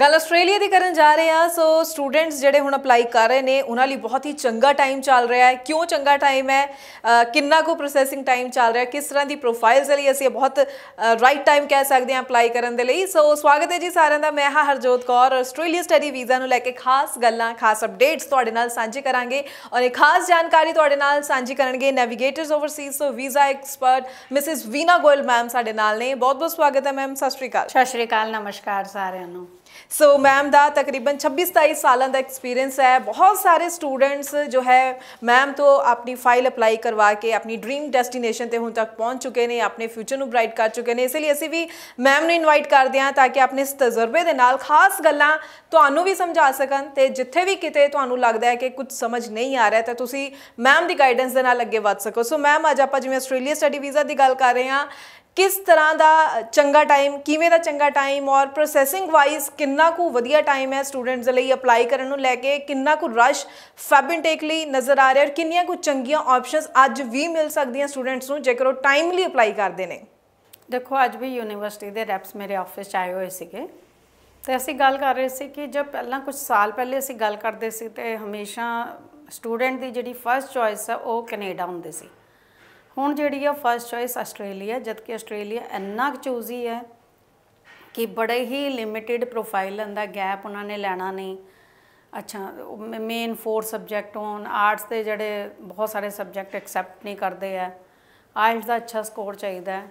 ਗੱਲ ਆਸਟ੍ਰੇਲੀਆ ਦੀ ਕਰਨ ਜਾ ਰਹੇ ਆ ਸੋ ਸਟੂਡੈਂਟਸ ਜਿਹੜੇ ਹੁਣ ਅਪਲਾਈ ਕਰ ਰਹੇ ਨੇ ਉਹਨਾਂ ਲਈ ਬਹੁਤ ਹੀ ਚੰਗਾ ਟਾਈਮ ਚੱਲ ਰਿਹਾ ਹੈ ਕਿਉਂ ਚੰਗਾ ਟਾਈਮ ਹੈ ਕਿੰਨਾ ਕੋ ਪ੍ਰੋਸੈਸਿੰਗ ਟਾਈਮ ਚੱਲ ਰਿਹਾ ਕਿਸ ਤਰ੍ਹਾਂ ਦੀ ਪ੍ਰੋਫਾਈਲਸ ਲਈ ਅਸੀਂ ਬਹੁਤ ਰਾਈਟ ਟਾਈਮ ਕਹਿ ਸਕਦੇ ਆ ਅਪਲਾਈ ਕਰਨ ਦੇ ਲਈ ਸੋ ਸਵਾਗਤ ਹੈ ਜੀ ਸਾਰਿਆਂ ਦਾ ਮੈਂ ਹਾਂ Harjot Kaur Australia study visa ਨੂੰ ਲੈ ਕੇ ਖਾਸ ਗੱਲਾਂ ਖਾਸ ਅਪਡੇਟਸ ਤੁਹਾਡੇ ਨਾਲ ਸਾਂਝੇ ਕਰਾਂਗੇ ਔਰ ਇਹ ਖਾਸ ਜਾਣਕਾਰੀ ਤੁਹਾਡੇ ਨਾਲ ਸਾਂਝੀ ਕਰਨਗੇ Navigators Overseas so visa expert Mrs Veena Goyal ma'am ਸਾਡੇ ਨਾਲ ਨੇ ਬਹੁਤ ਬਹੁਤ ਸਵਾਗਤ ਹੈ ਮੈਮ ਸਤਿ ਸ਼੍ਰੀ ਅਕਾਲ ਸਤਿ ਸ਼੍ਰੀ ਅਕਾਲ ਨਮਸਕਾਰ ਸਾਰਿਆਂ ਨੂੰ ਸੋ ਮੈਮ ਦਾ ਤਕਰੀਬਨ 26-27 ਸਾਲਾਂ ਦਾ ਐਕਸਪੀਰੀਅੰਸ ਹੈ ਬਹੁਤ ਸਾਰੇ ਸਟੂਡੈਂਟਸ ਜੋ ਹੈ ਮੈਮ ਤੋਂ ਆਪਣੀ ਫਾਈਲ ਅਪਲਾਈ ਕਰਵਾ ਕੇ ਆਪਣੀ ਡ੍ਰੀਮ ਡੈਸਟੀਨੇਸ਼ਨ ਤੇ ਹੁਣ ਤੱਕ ਪਹੁੰਚ ਚੁੱਕੇ ਨੇ ਆਪਣੇ ਫਿਊਚਰ ਨੂੰ ਬ੍ਰਾਈਟ ਕਰ ਚੁੱਕੇ ਨੇ ਇਸ ਲਈ ਅਸੀਂ ਵੀ ਮੈਮ ਨੂੰ ਇਨਵਾਈਟ ਕਰਦੇ ਹਾਂ ਤਾਂ ਕਿ ਆਪਣੇ ਇਸ ਤਜਰਬੇ ਦੇ ਨਾਲ ਖਾਸ ਗੱਲਾਂ ਤੁਹਾਨੂੰ ਵੀ ਸਮਝਾ ਸਕਣ ਤੇ ਜਿੱਥੇ ਵੀ ਕਿਤੇ ਤੁਹਾਨੂੰ ਲੱਗਦਾ ਹੈ ਕਿ ਕੁਝ ਸਮਝ ਨਹੀਂ ਆ ਰਿਹਾ ਤਾਂ ਤੁਸੀਂ ਮੈਮ ਦੀ ਗਾਈਡੈਂਸ ਦੇ ਨਾਲ ਅੱਗੇ ਵਧ ਸਕੋ ਸੋ ਮੈਮ ਅੱਜ ਆਪਾਂ ਜਿਵੇਂ ਆਸਟ੍ਰੇਲੀਆ ਸਟੱਡੀ ਵੀਜ਼ਾ ਦੀ ਗੱਲ ਕਰ ਰਹੇ ਹਾਂ ਕਿਸ ਤਰ੍ਹਾਂ ਦਾ ਚੰਗਾ ਟਾਈਮ ਕਿਵੇਂ ਦਾ ਚੰਗਾ ਟਾਈਮ ਔਰ ਪ੍ਰੋਸੈਸਿੰਗ ਵਾਈਜ਼ ਕਿੰਨਾ ਕੁ ਵਧੀਆ ਟਾਈਮ ਹੈ ਸਟੂਡੈਂਟਸ ਦੇ ਲਈ ਅਪਲਾਈ ਕਰਨ ਨੂੰ ਲੈ ਕੇ ਕਿੰਨਾ ਕੁ ਰਸ਼ ਫੈਬ ਇਨਟੇਕ ਲਈ ਨਜ਼ਰ ਆ ਰਿਹਾ ਔਰ ਕਿੰਨੀਆਂ ਕੁ ਚੰਗੀਆਂ ਆਪਸ਼ਨਸ ਅੱਜ ਵੀ ਮਿਲ ਸਕਦੀਆਂ ਸਟੂਡੈਂਟਸ ਨੂੰ ਜੇਕਰ ਉਹ ਟਾਈਮਲੀ ਅਪਲਾਈ ਕਰਦੇ ਨੇ ਦੇਖੋ ਅੱਜ ਵੀ ਯੂਨੀਵਰਸਿਟੀ ਦੇ ਰੈਪਸ ਮੇਰੇ ਆਫਿਸ 'ਚ ਆਏ ਹੋਏ ਸੀਗੇ ਤੇ ਅਸੀਂ ਗੱਲ ਕਰ ਰਹੇ ਸੀ ਕਿ ਜਦ ਪਹਿਲਾਂ ਕੁਝ ਸਾਲ ਪਹਿਲੇ ਅਸੀਂ ਗੱਲ ਕਰਦੇ ਸੀ ਤੇ ਹਮੇਸ਼ਾ ਸਟੂਡੈਂਟ ਦੀ ਜਿਹੜੀ ਫਰਸਟ ਚੋਇਸ ਆ ਉਹ ਕੈਨੇਡਾ ਹੁੰਦੇ ਸੀ ਹੁਣ ਜਿਹੜੀ ਆ ਫਰਸਟ ਚੋਇਸ ਆਸਟ੍ਰੇਲੀਆ ਜਦ ਕਿ ਆਸਟ੍ਰੇਲੀਆ ਇੰਨਾ ਚੂਜ਼ੀ ਹੈ ਕਿ ਬੜੇ ਹੀ ਲਿਮਿਟਿਡ ਪ੍ਰੋਫਾਈਲ ਦਾ ਗੈਪ ਉਹਨਾਂ ਨੇ ਲੈਣਾ ਨਹੀਂ ਅੱਛਾ ਮੇਨ ਫੋਰ ਸਬਜੈਕਟ ਹੋਣ ਆਰਟਸ ਦੇ ਜਿਹੜੇ ਬਹੁਤ ਸਾਰੇ ਸਬਜੈਕਟ ਐਕਸੈਪਟ ਨਹੀਂ ਕਰਦੇ ਆ ਆਇਲਸ ਦਾ ਅੱਛਾ ਸਕੋਰ ਚਾਹੀਦਾ ਹੈ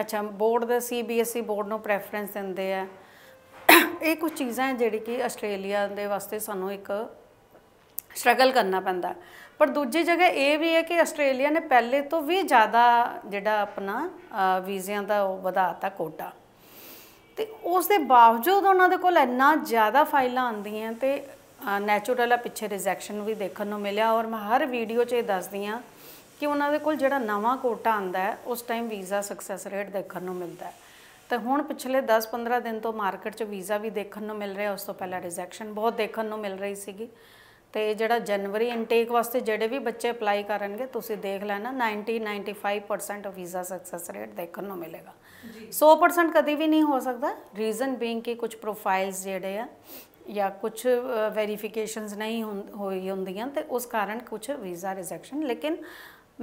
ਅੱਛਾ ਬੋਰਡ ਦਾ ਸੀਬੀਐਸਈ ਬੋਰਡ ਨੂੰ ਪ੍ਰੈਫਰੈਂਸ ਦਿੰਦੇ ਆ ਇਹ ਕੁਝ ਚੀਜ਼ਾਂ ਜਿਹੜੀ ਕਿ ਆਸਟ੍ਰੇਲੀਆ ਦੇ ਵਾਸਤੇ ਸਾਨੂੰ ਇੱਕ ਸਟਰਗਲ ਕਰਨਾ ਪੈਂਦਾ ਪਰ ਦੂਜੀ ਜਗ੍ਹਾ ਇਹ ਵੀ ਹੈ ਕਿ ਆਸਟ੍ਰੇਲੀਆ ਨੇ ਪਹਿਲੇ ਤੋਂ ਵੀ ਜ਼ਿਆਦਾ ਜਿਹੜਾ ਆਪਣਾ ਵੀਜ਼ਿਆਂ ਦਾ ਉਹ ਵਧਾਤਾ ਕੋਟਾ ਤੇ ਉਸ ਦੇ ਬਾਵਜੂਦ ਉਹਨਾਂ ਦੇ ਕੋਲ ਇੰਨਾ ਜ਼ਿਆਦਾ ਫਾਈਲਾਂ ਆਉਂਦੀਆਂ ਤੇ ਨੈਚੁਰਲ ਆ ਪਿੱਛੇ ਰਿਜੈਕਸ਼ਨ ਵੀ ਦੇਖਣ ਨੂੰ ਮਿਲਿਆ ਔਰ ਮੈਂ ਹਰ ਵੀਡੀਓ 'ਚ ਇਹ ਦੱਸਦੀ ਆ ਕਿ ਉਹਨਾਂ ਦੇ ਕੋਲ ਜਿਹੜਾ ਨਵਾਂ ਕੋਟਾ ਆਂਦਾ ਹੈ ਉਸ ਟਾਈਮ ਵੀਜ਼ਾ ਸਕਸੈਸ ਰੇਟ ਦੇਖਣ ਨੂੰ ਮਿਲਦਾ ਹੈ ਤੇ ਹੁਣ ਪਿਛਲੇ 10-15 ਦਿਨ ਤੋਂ ਮਾਰਕੀਟ 'ਚ ਵੀਜ਼ਾ ਵੀ ਦੇਖਣ ਨੂੰ ਮਿਲ ਰਿਹਾ ਉਸ ਤੋਂ ਪਹਿਲਾਂ ਰਿਜੈਕਸ਼ਨ ਬਹੁਤ ਦੇਖਣ ਨੂੰ ਮਿਲ ਰਹੀ ਸੀਗੀ ਤੇ ਜਿਹੜਾ ਜਨਵਰੀ ਇਨਟੇਕ ਵਾਸਤੇ ਜਿਹੜੇ ਵੀ ਬੱਚੇ ਅਪਲਾਈ ਕਰਨਗੇ ਤੁਸੀਂ ਦੇਖ ਲੈਣਾ 90 95% ਵੀਜ਼ਾ ਸਕਸੈਸ ਰੇਟ ਦੇਖਣ ਨੂੰ ਮਿਲੇਗਾ 100% ਕਦੀ ਵੀ ਨਹੀਂ ਹੋ ਸਕਦਾ ਰੀਜ਼ਨ ਬੀਇੰਗ ਕਿ ਕੁਝ ਪ੍ਰੋਫਾਈਲਸ ਜਿਹੜੇ ਆ ਜਾਂ ਕੁਝ ਵੈਰੀਫਿਕੇਸ਼ਨਸ ਨਹੀਂ ਹੋਈ ਹੁੰਦੀਆਂ ਤੇ ਉਸ ਕਾਰਨ ਕੁਝ ਵੀਜ਼ਾ ਰਿਜੈਕਸ਼ਨ ਲੇਕਿਨ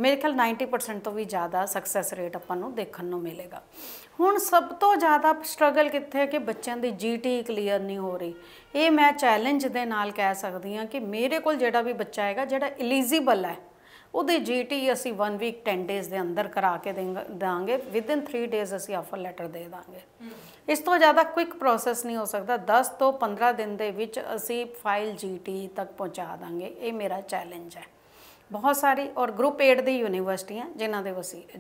ਮੇਰੇ ਖਿਆਲ 90% ਤੋਂ ਵੀ ਜ਼ਿਆਦਾ ਸਕਸੈਸ ਰੇਟ ਆਪਾਂ ਨੂੰ ਦੇਖਣ ਨੂੰ ਮਿਲੇਗਾ ਹੁਣ ਸਭ ਤੋਂ ਜ਼ਿਆਦਾ ਸਟਰਗਲ ਕਿੱਥੇ ਹੈ ਕਿ ਬੱਚਿਆਂ ਦੀ ਜੀਟੀ ਕਲੀਅਰ ਨਹੀਂ ਹੋ ਰਹੀ ਇਹ ਮੈਂ ਚੈਲੰਜ ਦੇ ਨਾਲ ਕਹਿ ਸਕਦੀ ਹਾਂ ਕਿ ਮੇਰੇ ਕੋਲ ਜਿਹੜਾ ਵੀ ਬੱਚਾ ਹੈਗਾ ਜਿਹੜਾ ਐਲੀਜੀਬਲ ਹੈ ਉਹਦੇ ਜੀਟੀ ਅਸੀਂ 1 ਵੀਕ 10 ਡੇਜ਼ ਦੇ ਅੰਦਰ ਕਰਾ ਕੇ ਦਾਂਗੇ ਵਿਦ ਇਨ 3 ਡੇਜ਼ ਅਸੀਂ ਆਫਰ ਲੈਟਰ ਦੇ ਦਾਂਗੇ ਇਸ ਤੋਂ ਜ਼ਿਆਦਾ ਕੁਇਕ ਪ੍ਰੋਸੈਸ ਨਹੀਂ ਹੋ ਸਕਦਾ 10 ਤੋਂ 15 ਦਿਨ ਦੇ ਵਿੱਚ ਅਸੀਂ ਫਾਈਲ ਜੀਟੀ ਤੱਕ ਪਹੁੰਚਾ ਦਾਂਗੇ ਇਹ ਮੇਰਾ ਚੈਲੰਜ ਹੈ ਬਹੁਤ ਸਾਰੀ ਔਰ ਗਰੁੱਪ 8 ਦੀ ਯੂਨੀਵਰਸਿਟੀਆਂ ਜਿਨ੍ਹਾਂ ਦੇ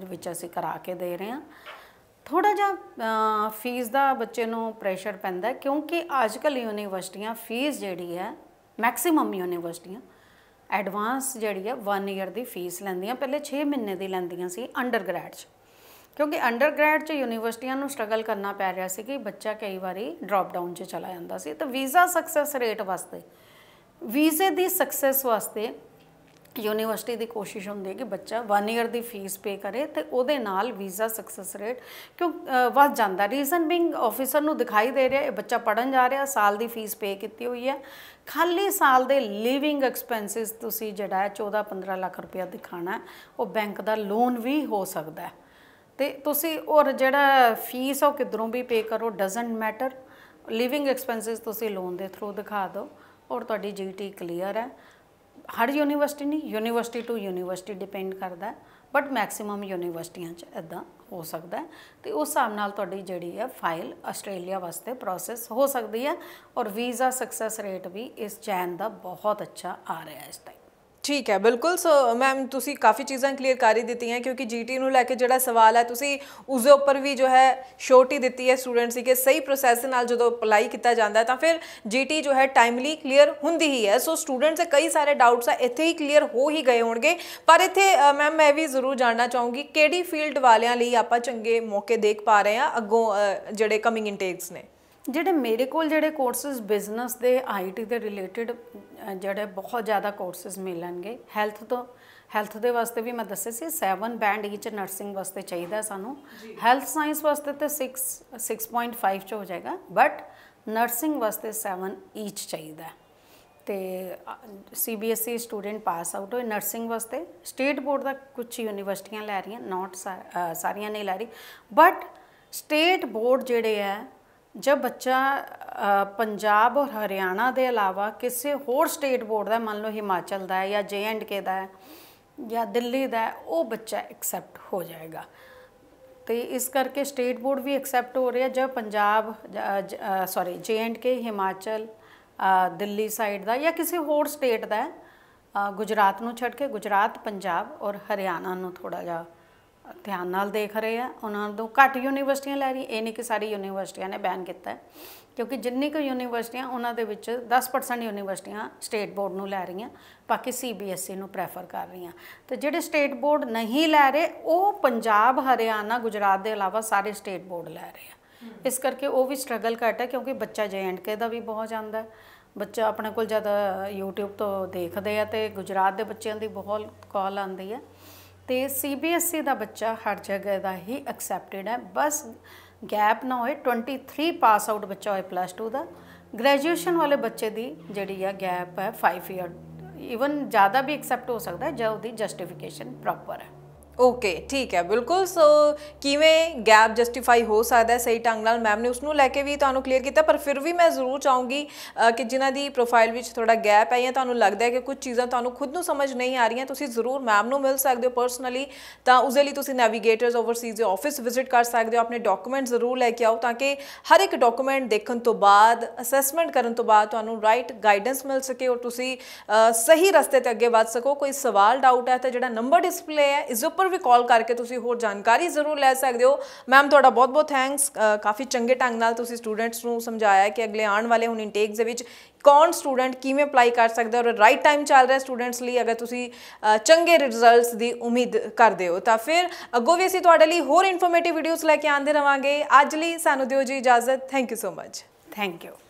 ਵਿੱਚ ਅਸੀਂ ਕਰਾ ਕੇ ਦੇ ਰਹੇ ਹਾਂ ਥੋੜਾ ਜਿਹਾ ਫੀਸ ਦਾ ਬੱਚੇ ਨੂੰ ਪ੍ਰੈਸ਼ਰ ਪੈਂਦਾ ਕਿਉਂਕਿ ਅੱਜ ਕੱਲ ਯੂਨੀਵਰਸਿਟੀਆਂ ਫੀਸ ਜਿਹੜੀ ਹੈ ਮੈਕਸਿਮਮ ਯੂਨੀਵਰਸਿਟੀਆਂ ਐਡਵਾਂਸ ਜਿਹੜੀ ਹੈ 1 ਇਅਰ ਦੀ ਫੀਸ ਲੈਂਦੀਆਂ ਪਹਿਲੇ 6 ਮਹੀਨੇ ਦੀ ਲੈਂਦੀਆਂ ਸੀ ਅੰਡਰਗ੍ਰੈਡ 'ਚ ਕਿਉਂਕਿ ਅੰਡਰਗ੍ਰੈਡ 'ਚ ਯੂਨੀਵਰਸਿਟੀਆਂ ਨੂੰ ਸਟਰਗਲ ਕਰਨਾ ਪੈ ਰਿਹਾ ਸੀ ਕਿ ਬੱਚਾ ਕਈ ਵਾਰੀ ਡ੍ਰੌਪ ਡਾਊਨ 'ਚ ਚਲਾ ਜਾਂਦਾ ਸੀ ਤਾਂ ਵੀਜ਼ਾ ਸਕਸੈਸ ਰੇਟ ਵਾਸਤੇ ਵੀਜ਼ੇ ਦੀ ਸਕਸੈਸ ਵਾਸਤੇ ਯੂਨੀਵਰਸਿਟੀ ਦੀ ਕੋਸ਼ਿਸ਼ ਹੁੰਦੀ ਹੈ ਕਿ ਬੱਚਾ 1 ਇਅਰ ਦੀ ਫੀਸ ਪੇ ਕਰੇ ਤੇ ਉਹਦੇ ਨਾਲ ਵੀਜ਼ਾ ਸਕਸੈਸ ਰੇਟ ਕਿਉਂ ਵੱਧ ਜਾਂਦਾ ਰੀਜ਼ਨ ਬੀਇੰਗ ਆਫੀਸਰ ਨੂੰ ਦਿਖਾਈ ਦੇ ਰਿਹਾ ਇਹ ਬੱਚਾ ਪੜਨ ਜਾ ਰਿਹਾ ਸਾਲ ਦੀ ਫੀਸ ਪੇ ਕੀਤੀ ਹੋਈ ਹੈ ਖਾਲੀ ਸਾਲ ਦੇ ਲਿਵਿੰਗ ਐਕਸਪੈਂਸਸ ਤੁਸੀਂ ਜਿਹੜਾ 14-15 ਲੱਖ ਰੁਪਇਆ ਦਿਖਾਣਾ ਉਹ ਬੈਂਕ ਦਾ ਲੋਨ ਵੀ ਹੋ ਸਕਦਾ ਤੇ ਤੁਸੀਂ ਔਰ ਜਿਹੜਾ ਫੀਸ ਉਹ ਕਿਧਰੋਂ ਵੀ ਪੇ ਕਰੋ ਡਸਨਟ ਮੈਟਰ ਲਿਵਿੰਗ ਐਕਸਪੈਂਸਸ ਤੁਸੀਂ ਲੋਨ ਦੇ ਥਰੂ ਦਿਖਾ ਦਿਓ ਔਰ ਤੁਹਾਡੀ ਜੀਟੀ ਕਲੀਅਰ ਹੈ ਹਰ ਯੂਨੀਵਰਸਿਟੀ ਨਹੀਂ ਯੂਨੀਵਰਸਿਟੀ ਟੂ ਯੂਨੀਵਰਸਿਟੀ ਡਿਪੈਂਡ ਕਰਦਾ ਬਟ ਮੈਕਸਿਮਮ ਯੂਨੀਵਰਸਿਟੀਆਂ 'ਚ ਇਦਾਂ ਹੋ ਸਕਦਾ ਤੇ ਉਸ ਹਿਸਾਬ ਨਾਲ ਤੁਹਾਡੀ ਜਿਹੜੀ ਹੈ ਫਾਈਲ ਆਸਟ੍ਰੇਲੀਆ ਵਾਸਤੇ ਪ੍ਰੋਸੈਸ ਹੋ ਸਕਦੀ ਹੈ ਔਰ ਵੀਜ਼ਾ ਸਕਸੈਸ ਰੇਟ ਵੀ ਇਸ ਚੈਨ ਦਾ ਬਹੁਤ ਅੱਛਾ ਆ ਰਿਹਾ ਹੈ ਇਸ ਟਾਈਮ ਠੀਕ ਹੈ ਬਿਲਕੁਲ ਸੋ ਮੈਮ ਤੁਸੀਂ ਕਾਫੀ ਚੀਜ਼ਾਂ ਕਲੀਅਰ ਕਰ ਹੀ ਦਿੱਤੀਆਂ ਕਿਉਂਕਿ ਜੀਟੀ ਨੂੰ ਲੈ ਕੇ ਜਿਹੜਾ ਸਵਾਲ ਹੈ ਤੁਸੀਂ ਉਸ ਦੇ ਉੱਪਰ ਵੀ ਜੋ ਹੈ ਸ਼ੋਰਟੀ ਦਿੱਤੀ ਹੈ ਸਟੂਡੈਂਟਸ ਕਿ ਸਹੀ ਪ੍ਰੋਸੈਸ ਨਾਲ ਜਦੋਂ ਅਪਲਾਈ ਕੀਤਾ ਜਾਂਦਾ ਹੈ ਤਾਂ ਫਿਰ ਜੀਟੀ ਜੋ ਹੈ ਟਾਈਮਲੀ ਕਲੀਅਰ ਹੁੰਦੀ ਹੀ ਹੈ ਸੋ ਸਟੂਡੈਂਟਸ ਦੇ ਕਈ ਸਾਰੇ ਡਾਊਟਸ ਆ ਇੱਥੇ ਹੀ ਕਲੀਅਰ ਹੋ ਹੀ ਗਏ ਹੋਣਗੇ ਪਰ ਇੱਥੇ ਮੈਮ ਮੈਂ ਵੀ ਜ਼ਰੂਰ ਜਾਣਨਾ ਚਾਹੂੰਗੀ ਕਿਹੜੀ ਫੀਲਡ ਵਾਲਿਆਂ ਲਈ ਆਪਾਂ ਚੰਗੇ ਮੌਕੇ ਦੇਖ ਪਾ ਰਹੇ ਹਾਂ ਅੱਗੋਂ ਜਿਹੜੇ ਕਮਿੰਗ ਇਨਟੇਕਸ ਨੇ ਜਿਹੜੇ ਮੇਰੇ ਕੋਲ ਜਿਹੜੇ ਕੋਰਸਸ ਬਿਜ਼ਨਸ ਦੇ ਆਈਟੀ ਦੇ ਰਿਲੇਟਡ ਜਿਹੜੇ ਬਹੁਤ ਜ਼ਿਆਦਾ ਕੋਰਸਸ ਮਿਲਣਗੇ ਹੈਲਥ ਤੋਂ ਹੈਲਥ ਦੇ ਵਾਸਤੇ ਵੀ ਮੈਂ ਦੱਸਿਆ ਸੀ 7 ਬੈਂਡ ਈਚ ਨਰਸਿੰਗ ਵਾਸਤੇ ਚਾਹੀਦਾ ਸਾਨੂੰ ਹੈਲਥ ਸਾਇੰਸ ਵਾਸਤੇ ਤੇ 6 6.5 ਚ ਹੋ ਜਾਏਗਾ ਬਟ ਨਰਸਿੰਗ ਵਾਸਤੇ 7 ਈਚ ਚਾਹੀਦਾ ਤੇ ਸੀਬੀਐਸਈ ਸਟੂਡੈਂਟ ਪਾਸ ਆਊਟ ਹੋਏ ਨਰਸਿੰਗ ਵਾਸਤੇ ਸਟੇਟ ਬੋਰਡ ਦਾ ਕੁਝ ਯੂਨੀਵਰਸਿਟੀਆਂ ਲੈ ਰਹੀਆਂ ਨਾਟ ਸਾਰੀਆਂ ਨਹੀਂ ਲੈ ਰਹੀ ਬਟ ਸਟੇਟ ਬੋਰਡ ਜਿਹੜੇ ਆ ਜਦ ਬੱਚਾ ਪੰਜਾਬ ਔਰ ਹਰਿਆਣਾ ਦੇ ਇਲਾਵਾ ਕਿਸੇ ਹੋਰ ਸਟੇਟ ਬੋਰਡ ਦਾ ਮੰਨ ਲਓ ਹਿਮਾਚਲ ਦਾ ਹੈ ਜਾਂ ਜੇ ਐਂਡ ਕੇ ਦਾ ਹੈ ਜਾਂ ਦਿੱਲੀ ਦਾ ਹੈ ਉਹ ਬੱਚਾ ਐਕਸੈਪਟ ਹੋ ਜਾਏਗਾ ਤੇ ਇਸ ਕਰਕੇ ਸਟੇਟ ਬੋਰਡ ਵੀ ਐਕਸੈਪਟ ਹੋ ਰਿਹਾ ਜਦ Punjab sorry J and K Himachal Delhi side ਦਾ ਜਾਂ ਕਿਸੇ ਹੋਰ ਸਟੇਟ ਦਾ ਗੁਜਰਾਤ ਨੂੰ ਛੱਡ ਕੇ ਗੁਜਰਾਤ ਪੰਜਾਬ ਔਰ ਹਰਿਆਣਾ ਨੂੰ ਥੋੜਾ ਜਿਹਾ ਧਿਆਨ ਨਾਲ ਦੇਖ ਰਹੇ ਆ ਉਹਨਾਂ ਤੋਂ ਘੱਟ ਯੂਨੀਵਰਸਿਟੀਆਂ ਲੈ ਰਹੀ ਇਹ ਨਹੀਂ ਕਿ ਸਾਰੀ ਯੂਨੀਵਰਸਿਟੀਆਂ ਨੇ ਬੈਨ ਕੀਤਾ ਕਿਉਂਕਿ ਜਿੰਨੀ ਕੁ ਯੂਨੀਵਰਸਿਟੀਆਂ ਉਹਨਾਂ ਦੇ ਵਿੱਚ 10% ਯੂਨੀਵਰਸਿਟੀਆਂ ਸਟੇਟ ਬੋਰਡ ਨੂੰ ਲੈ ਰਹੀਆਂ ਬਾਕੀ ਸੀਬੀਐਸਈ e ਨੂੰ ਪ੍ਰੈਫਰ ਕਰ ਰਹੀਆਂ ਤੇ ਜਿਹੜੇ ਸਟੇਟ ਬੋਰਡ ਨਹੀਂ ਲੈ ਰਹੇ ਉਹ ਪੰਜਾਬ ਹਰਿਆਣਾ ਗੁਜਰਾਤ ਦੇ ਇਲਾਵਾ ਸਾਰੇ ਸਟੇਟ ਬੋਰਡ ਲੈ ਰਹੇ ਆ ਇਸ ਕਰਕੇ ਉਹ ਵੀ ਸਟਰਗਲ ਕਰਦਾ ਕਿਉਂਕਿ ਬੱਚਾ ਕੇ ਦਾ ਵੀ ਬਹੁਤ ਜਾਂਦਾ ਬੱਚਾ ਆਪਣੇ ਕੋਲ ਜਦ YouTube ਤੋਂ ਦੇਖਦੇ ਆ ਤੇ ਗੁਜਰਾਤ ਦੇ ਬੱਚਿਆਂ ਦੀ ਬਹੁਤ ਕਾਲ ਆਉਂਦੀ ਹੈ ਤੇ ਸੀਬੀਐਸਈ e ਦਾ ਬੱਚਾ ਹਰ ਜਗ੍ਹਾ ਦਾ ਹੀ ਐਕਸੈਪਟਡ ਹੈ ਬਸ ਗੈਪ ਨਾ ਹੋਏ 23 ਪਾਸ ਆਊਟ ਬੱਚਾ ਹੋਏ ਪਲੱਸ 2 ਦਾ ਗ੍ਰੈਜੂਏਸ਼ਨ ਵਾਲੇ ਬੱਚੇ ਦੀ ਜਿਹੜੀ ਆ ਗੈਪ ਹੈ 5 ਇਅਰ ਇਵਨ ਜ਼ਿਆਦਾ ਵੀ ਐਕਸੈਪਟ ਹੋ ਸਕਦਾ ਹੈ ਜੇ ਉਹਦੀ ਜਸਟੀਫਿਕੇਸ਼ਨ ਪ੍ਰੋਪਰ ਹੈ ਓਕੇ ਠੀਕ ਹੈ ਬਿਲਕੁਲ ਸੋ ਕਿਵੇਂ ਗੈਪ ਜਸਟੀਫਾਈ ਹੋ ਸਕਦਾ ਸਹੀ ਢੰਗ ਨਾਲ ਮੈਮ ਨੇ ਉਸ ਨੂੰ ਲੈ ਕੇ ਵੀ ਤੁਹਾਨੂੰ ਕਲੀਅਰ ਕੀਤਾ ਪਰ ਫਿਰ ਵੀ ਮੈਂ ਜ਼ਰੂਰ ਚਾਹੂੰਗੀ ਕਿ ਜਿਨ੍ਹਾਂ ਦੀ ਪ੍ਰੋਫਾਈਲ ਵਿੱਚ ਥੋੜਾ ਗੈਪ ਹੈ ਜਾਂ ਤੁਹਾਨੂੰ ਲੱਗਦਾ ਹੈ ਕਿ ਕੁਝ ਚੀਜ਼ਾਂ ਤੁਹਾਨੂੰ ਖੁਦ ਨੂੰ ਸਮਝ ਨਹੀਂ ਆ ਰਹੀਆਂ ਤੁਸੀਂ ਜ਼ਰੂਰ ਮੈਮ ਨੂੰ ਮਿਲ ਸਕਦੇ ਹੋ ਪਰਸਨਲੀ ਤਾਂ ਉਸ ਲਈ ਤੁਸੀਂ ਨੈਵੀਗੇਟਰਸ ਓਵਰਸੀਜ਼ ਦੇ ਆਫਿਸ ਵਿਜ਼ਿਟ ਕਰ ਸਕਦੇ ਹੋ ਆਪਣੇ ਡਾਕੂਮੈਂਟ ਜ਼ਰੂਰ ਲੈ ਕੇ ਆਓ ਤਾਂ ਕਿ ਹਰ ਇੱਕ ਡਾਕੂਮੈਂਟ ਦੇਖਣ ਤੋਂ ਬਾਅਦ ਅਸੈਸਮੈਂਟ ਕਰਨ ਤੋਂ ਬਾਅਦ ਤੁਹਾਨੂੰ ਰਾਈਟ ਗਾਈਡੈਂਸ ਮਿਲ ਸਕੇ ਔਰ ਤੁਸੀਂ ਸਹੀ ਰਸਤੇ ਤੇ ਅੱਗੇ ਵਧ ਸਕੋ ਕੋਈ ਸਵਾਲ ਡਾਊਟ ਹੈ ਤਾਂ ਜਿਹੜਾ ਨੰਬਰ ਡਿਸਪਲੇ ਹੈ ਇਸ ਉੱਪਰ ਉੱਪਰ ਵੀ ਕਾਲ ਕਰਕੇ ਤੁਸੀਂ ਹੋਰ ਜਾਣਕਾਰੀ ਜ਼ਰੂਰ ਲੈ ਸਕਦੇ ਹੋ ਮੈਮ ਤੁਹਾਡਾ ਬਹੁਤ-ਬਹੁਤ ਥੈਂਕਸ ਕਾਫੀ ਚੰਗੇ ਢੰਗ ਨਾਲ ਤੁਸੀਂ ਸਟੂਡੈਂਟਸ ਨੂੰ ਸਮਝਾਇਆ ਕਿ ਅਗਲੇ ਆਉਣ ਵਾਲੇ ਹੁਣ ਇਨਟੇਕਸ ਦੇ ਵਿੱਚ ਕੌਣ ਸਟੂਡੈਂਟ ਕਿਵੇਂ ਅਪਲਾਈ ਕਰ ਸਕਦਾ ਔਰ ਰਾਈਟ ਟਾਈਮ ਚੱਲ ਰਿਹਾ ਸਟੂਡੈਂਟਸ ਲਈ ਅਗਰ ਤੁਸੀਂ ਚੰਗੇ ਰਿਜ਼ਲਟਸ ਦੀ ਉਮੀਦ ਕਰਦੇ ਹੋ ਤਾਂ ਫਿਰ ਅੱਗੋਂ ਵੀ ਅਸੀਂ ਤੁਹਾਡੇ ਲਈ ਹੋਰ ਇਨਫੋਰਮੇਟਿਵ ਵੀਡੀਓਜ਼ ਲੈ ਕੇ ਆਉਂਦੇ ਰਵਾਂਗੇ ਅੱਜ ਲਈ ਸਾਨੂੰ ਦਿਓ ਜੀ ਇਜਾਜ਼ਤ thank you so much thank you